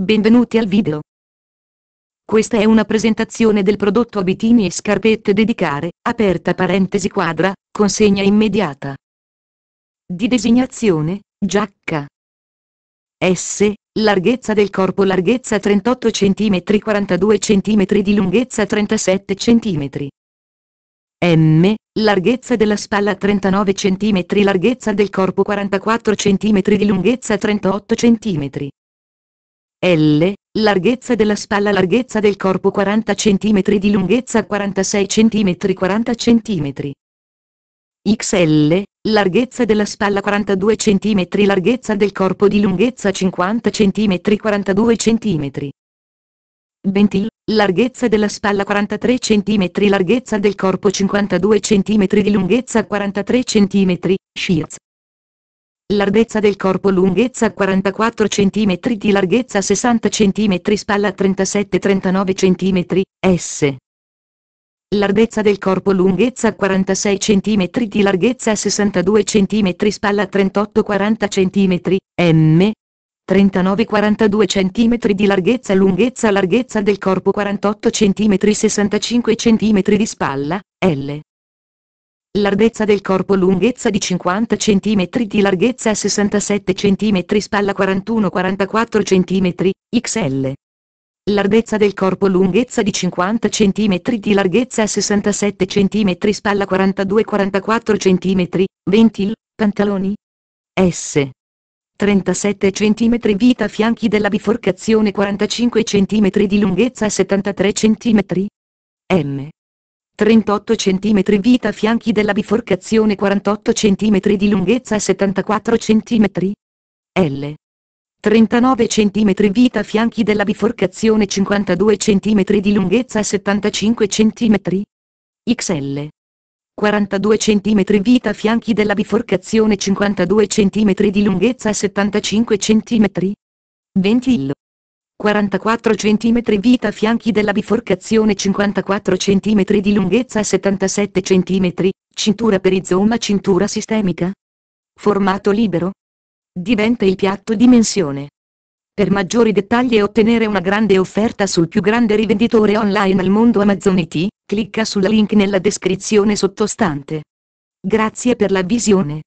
Benvenuti al video. Questa è una presentazione del prodotto abitini e scarpette dedicare, aperta parentesi quadra, consegna immediata. Di designazione, giacca. S, larghezza del corpo larghezza 38 cm 42 cm di lunghezza 37 cm. M, larghezza della spalla 39 cm larghezza del corpo 44 cm di lunghezza 38 cm. L, larghezza della spalla larghezza del corpo 40 cm di lunghezza 46 cm 40 cm. XL, larghezza della spalla 42 cm larghezza del corpo di lunghezza 50 cm 42 cm. Bentil, larghezza della spalla 43 cm larghezza del corpo 52 cm di lunghezza 43 cm, Shears, Larghezza del corpo lunghezza 44 cm di larghezza 60 cm spalla 37-39 cm, S. Larghezza del corpo lunghezza 46 cm di larghezza 62 cm spalla 38-40 cm, M. 39-42 cm di larghezza lunghezza larghezza del corpo 48 cm 65 cm di spalla, L. Larghezza del corpo lunghezza di 50 cm di larghezza 67 cm spalla 41-44 cm, XL. Larghezza del corpo lunghezza di 50 cm di larghezza 67 cm spalla 42-44 cm, ventil, pantaloni. S. 37 cm vita fianchi della biforcazione 45 cm di lunghezza 73 cm. M. 38 cm vita fianchi della biforcazione 48 cm di lunghezza 74 cm. L. 39 cm vita fianchi della biforcazione 52 cm di lunghezza 75 cm. XL. 42 cm vita fianchi della biforcazione 52 cm di lunghezza 75 cm. 20 il. 44 cm vita fianchi della biforcazione 54 cm di lunghezza 77 cm, cintura perizoma cintura sistemica. Formato libero. Diventa il piatto dimensione. Per maggiori dettagli e ottenere una grande offerta sul più grande rivenditore online al mondo Amazon IT, clicca sul link nella descrizione sottostante. Grazie per la visione.